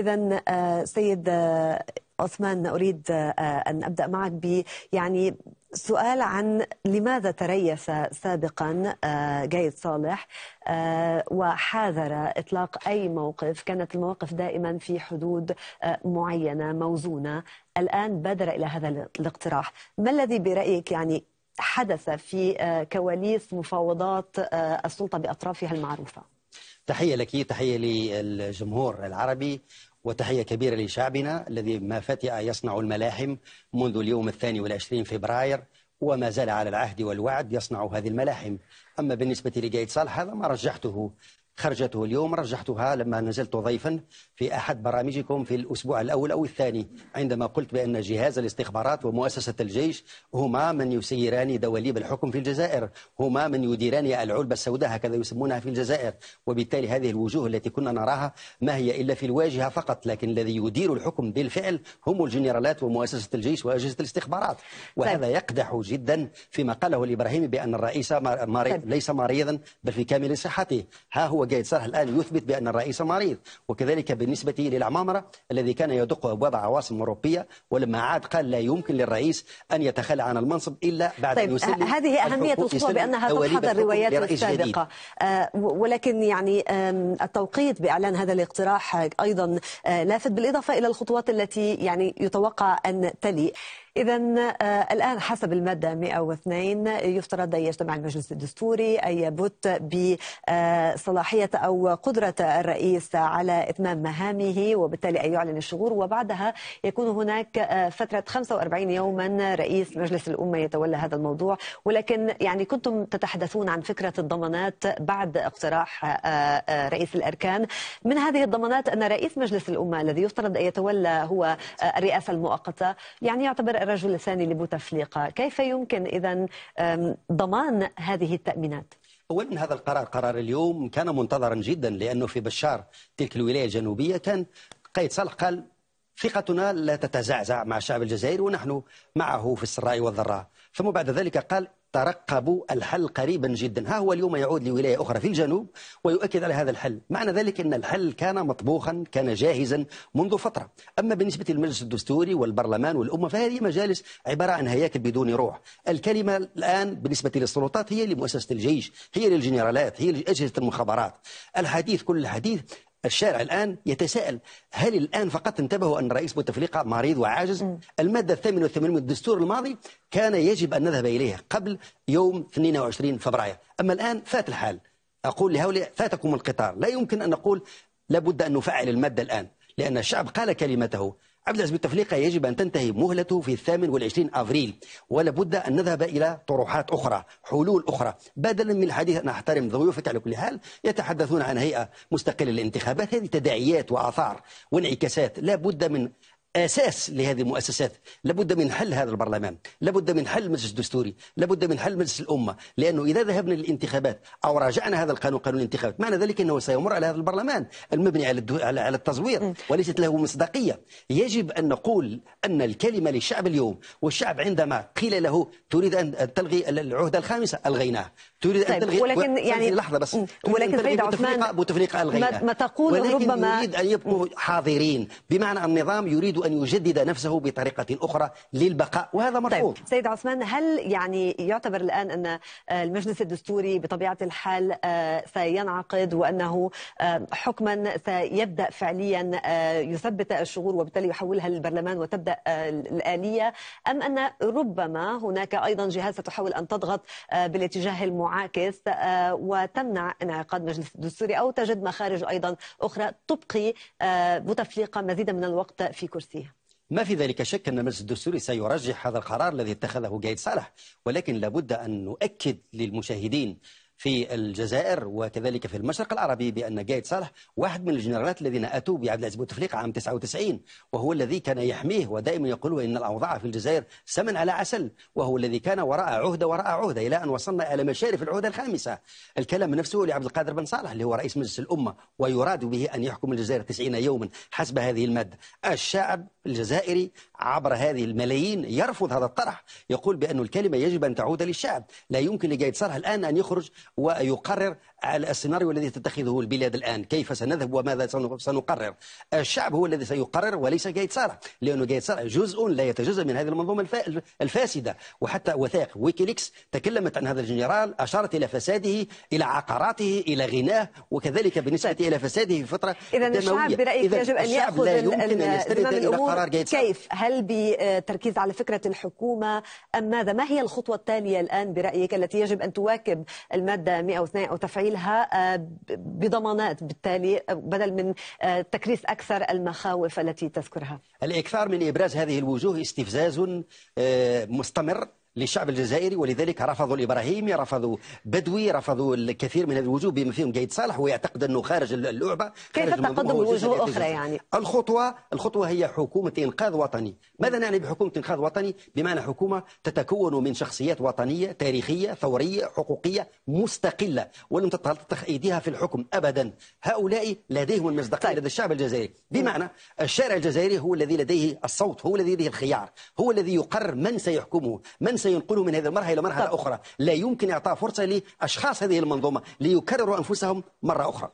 إذا آه، سيد آه، عثمان أريد آه، أن أبدأ معك ب يعني سؤال عن لماذا تريث سابقا جايد صالح وحاذر اطلاق اي موقف كانت المواقف دائما في حدود معينه موزونه الان بادر الى هذا الاقتراح ما الذي برايك يعني حدث في كواليس مفاوضات السلطه باطرافها المعروفه تحية لك تحية للجمهور العربي وتحية كبيرة لشعبنا الذي ما فتئ يصنع الملاحم منذ اليوم الثاني والعشرين فبراير وما زال على العهد والوعد يصنع هذه الملاحم أما بالنسبة لقايد صالح هذا ما رجحته خرجته اليوم رجحتها لما نزلت ضيفا في أحد برامجكم في الأسبوع الأول أو الثاني عندما قلت بأن جهاز الاستخبارات ومؤسسة الجيش هما من يسيران دواليب الحكم في الجزائر هما من يديران العلبة السوداء هكذا يسمونها في الجزائر وبالتالي هذه الوجوه التي كنا نراها ما هي إلا في الواجهة فقط لكن الذي يدير الحكم بالفعل هم الجنرالات ومؤسسة الجيش وأجهزة الاستخبارات طيب. وهذا يقدح جدا فيما قاله الإبراهيمي بأن الرئيس ماري... طيب. ليس مريضا بل في كامل صحته ها هو جايد صالح الآن يثبت بأن الرئيس مريض وكذلك بالنسبة للعمامرة الذي كان يدق أبواب عواصم أوروبية ولما عاد قال لا يمكن للرئيس أن يتخلى عن المنصب إلا بعد طيب أن يسلم هذه أهمية الصورة بأنها تحد الروايات السابقة آه ولكن يعني آه التوقيت بإعلان هذا الاقتراح أيضا آه لافت بالإضافة إلى الخطوات التي يعني يتوقع أن تلي إذا آه، الآن حسب المادة 102 يفترض أن يجتمع المجلس الدستوري أن يبت بصلاحية آه، أو قدرة الرئيس على إتمام مهامه وبالتالي أن يعلن الشغور وبعدها يكون هناك آه، فترة 45 يوما رئيس مجلس الأمة يتولى هذا الموضوع ولكن يعني كنتم تتحدثون عن فكرة الضمانات بعد اقتراح رئيس الأركان من هذه الضمانات أن رئيس مجلس الأمة الذي يفترض أن يتولى هو الرئاسة المؤقتة يعني يعتبر الرجل الثاني لبوتفليقة كيف يمكن إذا ضمان هذه التأمينات؟ اولا هذا القرار قرار اليوم كان منتظرا جدا لانه في بشار تلك الولايه الجنوبيه كان قيد صالح قال ثقتنا لا تتزعزع مع الشعب الجزائري ونحن معه في السراء والضراء ثم بعد ذلك قال ترقبوا الحل قريبا جدا ها هو اليوم يعود لولاية أخرى في الجنوب ويؤكد على هذا الحل معنى ذلك أن الحل كان مطبوخا كان جاهزا منذ فترة أما بالنسبة للمجلس الدستوري والبرلمان والأمة فهذه مجالس عبارة عن هياكل بدون روح الكلمة الآن بالنسبة للسلطات هي لمؤسسة الجيش هي للجنرالات هي لأجهزة المخابرات الحديث كل الحديث الشارع الآن يتساءل هل الآن فقط انتبهوا أن رئيس بوتفليقة مريض وعاجز م. المادة 88 من الدستور الماضي كان يجب أن نذهب إليها قبل يوم 22 فبراير أما الآن فات الحال أقول لهؤلاء فاتكم القطار لا يمكن أن نقول لابد أن نفعل المادة الآن لأن الشعب قال كلمته عبد العزيز بالتفليقة يجب أن تنتهي مهلته في الثامن والعشرين أفريل ولابد أن نذهب إلى طروحات أخرى حلول أخرى بدلا من الحديث أن أحترم ضيوفك على كل حال يتحدثون عن هيئة مستقلة للانتخابات هذه تداعيات وآثار وانعكاسات لابد من اساس لهذه المؤسسات لابد من حل هذا البرلمان لابد من حل مجلس الدستوري لابد من حل مجلس الامه لانه اذا ذهبنا للانتخابات او راجعنا هذا القانون قانون الانتخابات معنى ذلك انه سيمر على هذا البرلمان المبني على الدو... على التزوير وليست له مصداقيه يجب ان نقول ان الكلمه للشعب اليوم والشعب عندما قيل له تريد ان تلغي العهده الخامسه الغيناها تريد طيب ان تلغي ولكن و... يعني لحظه بس ولكن سيد عثمان بوتفليقه الغيناها ما تقول ولكن ربما يريد ان يبقوا حاضرين بمعنى النظام يريد أن يجدد نفسه بطريقة أخرى للبقاء وهذا مرفوض طيب. سيد عثمان هل يعني يعتبر الآن أن آه، المجلس الدستوري بطبيعة الحال آه، سينعقد وأنه آه، حكما سيبدأ فعليا يثبت الشغور وبالتالي يحولها للبرلمان وتبدأ الآلية أم أن ربما هناك أيضا جهات ستحاول أن تضغط بالاتجاه المعاكس وتمنع انعقاد مجلس الدستوري أو تجد مخارج أيضا أخرى تبقي بوتفليقة مزيدا من الوقت في كرسي فيها ما في ذلك شك أن المجلس الدستوري سيرجح هذا القرار الذي اتخذه قايد صالح ولكن لابد أن نؤكد للمشاهدين في الجزائر وكذلك في المشرق العربي بأن قايد صالح واحد من الجنرالات الذين أتوا بعبد العزيز بوتفليقة عام 99 وهو الذي كان يحميه ودائما يقول إن الأوضاع في الجزائر سمن على عسل وهو الذي كان وراء عهدة وراء عهدة إلى أن وصلنا إلى مشارف العهدة الخامسة الكلام نفسه لعبد القادر بن صالح اللي هو رئيس مجلس الأمة ويراد به أن يحكم الجزائر 90 يوما حسب هذه المادة الشعب الجزائري عبر هذه الملايين يرفض هذا الطرح يقول بأن الكلمة يجب أن تعود للشعب لا يمكن لقايد صالح الآن أن يخرج ويقرر على السيناريو الذي تتخذه البلاد الآن كيف سنذهب وماذا سنقرر الشعب هو الذي سيقرر وليس قايد ساره لأنه قايد ساره جزء لا يتجزأ من هذه المنظومة الفاسدة وحتى وثائق ويكيليكس تكلمت عن هذا الجنرال أشارت إلى فساده إلى عقاراته إلى غناه وكذلك بالنسبة إلى فساده في فترة إذا الشعب برأيك إذا يجب أن يأخذ لا يمكن أن يستند إلى قرار قايد كيف هل بتركيز على فكرة الحكومة أم ماذا ما هي الخطوة التالية الآن برأيك التي يجب أن تواكب المادة 102 أو تفعيل يعملها آه، بضمانات بالتالي آه، بدل من آه، تكريس أكثر المخاوف التي تذكرها الإكثار من إبراز هذه الوجوه استفزاز مستمر للشعب الجزائري ولذلك رفضوا الابراهيمي رفضوا بدوي رفضوا الكثير من الوجوه بما فيهم قايد صالح ويعتقد انه خارج اللعبه كيف تقدم وجوه اخرى يعني الخطوه الخطوه هي حكومه انقاذ وطني ماذا نعني بحكومه انقاذ وطني بمعنى حكومه تتكون من شخصيات وطنيه تاريخيه ثوريه حقوقيه مستقله ولم تتلطخ ايديها في الحكم ابدا هؤلاء لديهم المصداقيه طيب. لدى الشعب الجزائري بمعنى الشارع الجزائري هو الذي لديه الصوت هو الذي لديه الخيار هو الذي يقرر من سيحكمه من سي سينقله من هذه المرحلة إلى مرحلة أخرى لا يمكن إعطاء فرصة لأشخاص هذه المنظومة ليكرروا أنفسهم مرة أخرى